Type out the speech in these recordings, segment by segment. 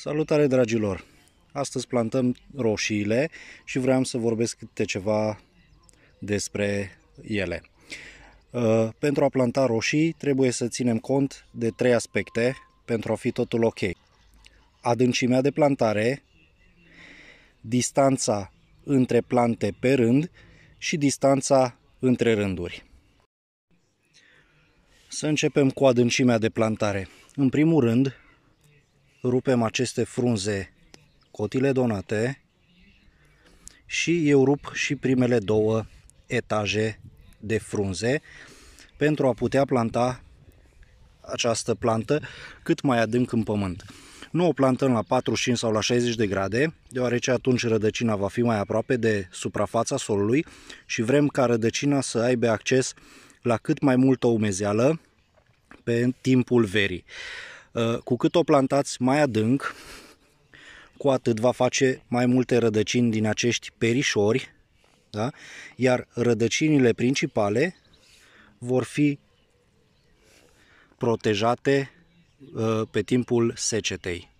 Salutare dragilor! Astăzi plantăm roșiile și vreau să vorbesc câte ceva despre ele. Uh, pentru a planta roșii trebuie să ținem cont de trei aspecte pentru a fi totul ok. Adâncimea de plantare, distanța între plante pe rând și distanța între rânduri. Să începem cu adâncimea de plantare. În primul rând, rupem aceste frunze cotile donate și eu rup și primele două etaje de frunze pentru a putea planta această plantă cât mai adânc în pământ. Nu o plantăm la 45 sau la 60 de grade, deoarece atunci rădăcina va fi mai aproape de suprafața solului și vrem ca rădăcina să aibă acces la cât mai multă umezeală pe timpul verii. Uh, cu cât o plantați mai adânc, cu atât va face mai multe rădăcini din acești perișori, da? iar rădăcinile principale vor fi protejate uh, pe timpul secetei.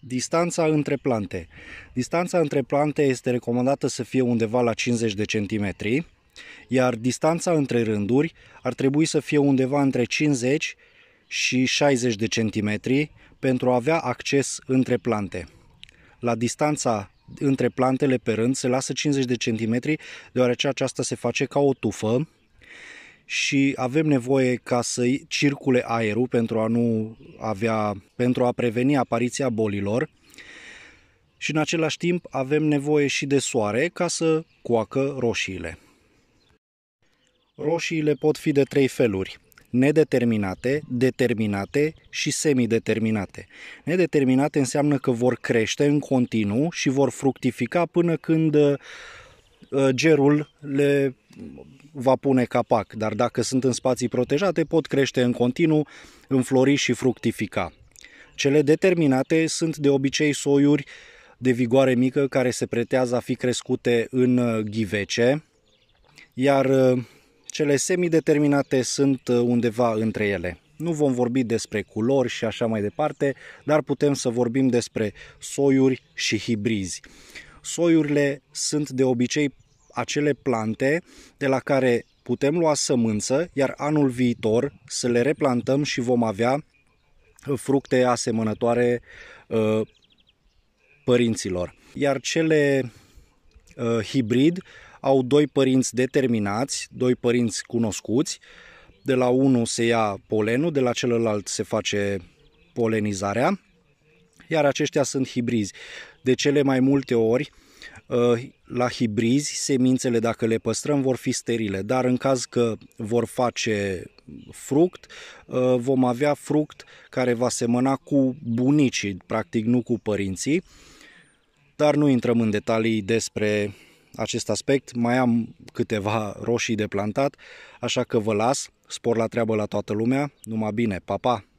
Distanța între plante. Distanța între plante este recomandată să fie undeva la 50 de centimetri, iar distanța între rânduri ar trebui să fie undeva între 50 și 60 de centimetri pentru a avea acces între plante. La distanța între plantele pe rând se lasă 50 de centimetri deoarece aceasta se face ca o tufă și avem nevoie ca să circule aerul pentru a nu avea pentru a preveni apariția bolilor și în același timp avem nevoie și de soare ca să coacă roșiile. Roșiile pot fi de trei feluri nedeterminate, determinate și semideterminate. Nedeterminate înseamnă că vor crește în continuu și vor fructifica până când uh, gerul le va pune capac, dar dacă sunt în spații protejate pot crește în continuu, înflori și fructifica. Cele determinate sunt de obicei soiuri de vigoare mică care se pretează a fi crescute în uh, ghivece, iar uh, cele semideterminate sunt uh, undeva între ele. Nu vom vorbi despre culori și așa mai departe, dar putem să vorbim despre soiuri și hibrizi. Soiurile sunt de obicei acele plante de la care putem lua sămânță, iar anul viitor să le replantăm și vom avea uh, fructe asemănătoare uh, părinților. Iar cele hibrid au doi părinți determinați, doi părinți cunoscuți. De la unul se ia polenul, de la celălalt se face polenizarea, iar aceștia sunt hibrizi. De cele mai multe ori, uh, la hibrizi, semințele, dacă le păstrăm, vor fi sterile, dar în caz că vor face fruct, uh, vom avea fruct care va semăna cu bunicii, practic nu cu părinții, dar nu intrăm în detalii despre acest aspect. Mai am câteva roșii de plantat, așa că vă las. Spor la treabă la toată lumea. Numai bine. Pa, pa!